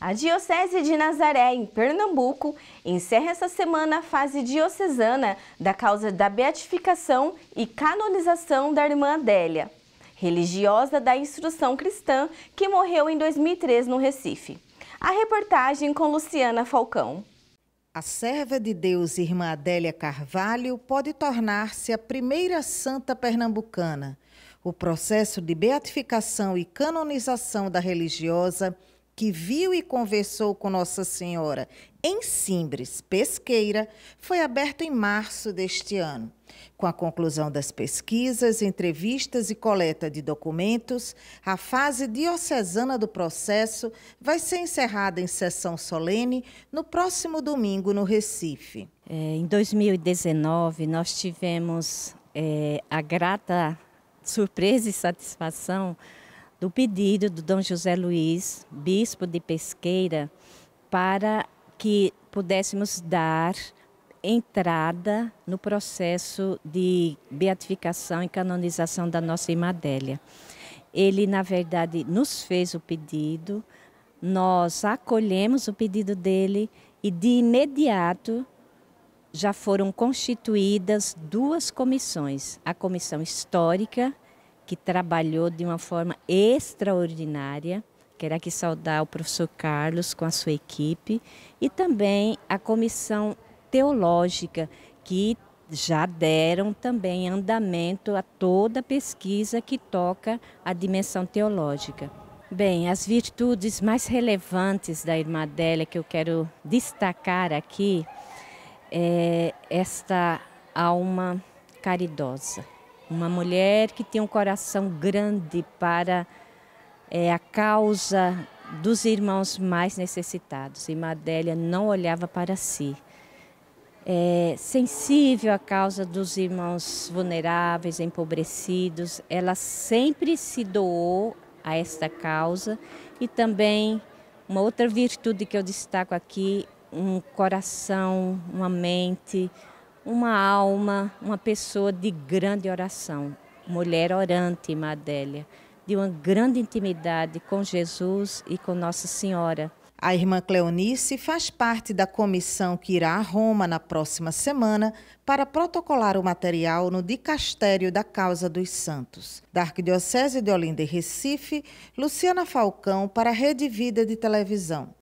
A Diocese de Nazaré, em Pernambuco, encerra essa semana a fase diocesana da causa da beatificação e canonização da irmã Adélia, religiosa da instrução cristã que morreu em 2003 no Recife. A reportagem com Luciana Falcão. A serva de Deus, irmã Adélia Carvalho, pode tornar-se a primeira santa pernambucana. O processo de beatificação e canonização da religiosa que viu e conversou com Nossa Senhora em Simbres, Pesqueira, foi aberto em março deste ano. Com a conclusão das pesquisas, entrevistas e coleta de documentos, a fase diocesana do processo vai ser encerrada em sessão solene no próximo domingo no Recife. É, em 2019, nós tivemos é, a grata surpresa e satisfação do pedido do Dom José Luiz, bispo de Pesqueira, para que pudéssemos dar entrada no processo de beatificação e canonização da nossa Imadélia. Ele, na verdade, nos fez o pedido, nós acolhemos o pedido dele e de imediato já foram constituídas duas comissões: a comissão histórica que trabalhou de uma forma extraordinária. Quero aqui saudar o professor Carlos com a sua equipe e também a comissão teológica, que já deram também andamento a toda a pesquisa que toca a dimensão teológica. Bem, as virtudes mais relevantes da irmã Adélia que eu quero destacar aqui é esta alma caridosa. Uma mulher que tem um coração grande para é, a causa dos irmãos mais necessitados. E Madélia não olhava para si. É, sensível à causa dos irmãos vulneráveis, empobrecidos, ela sempre se doou a esta causa e também uma outra virtude que eu destaco aqui, um coração, uma mente uma alma, uma pessoa de grande oração, mulher orante, Madélia, de uma grande intimidade com Jesus e com Nossa Senhora. A irmã Cleonice faz parte da comissão que irá a Roma na próxima semana para protocolar o material no Dicastério da Causa dos Santos. Da Arquidiocese de Olinda e Recife, Luciana Falcão para a Rede Vida de Televisão.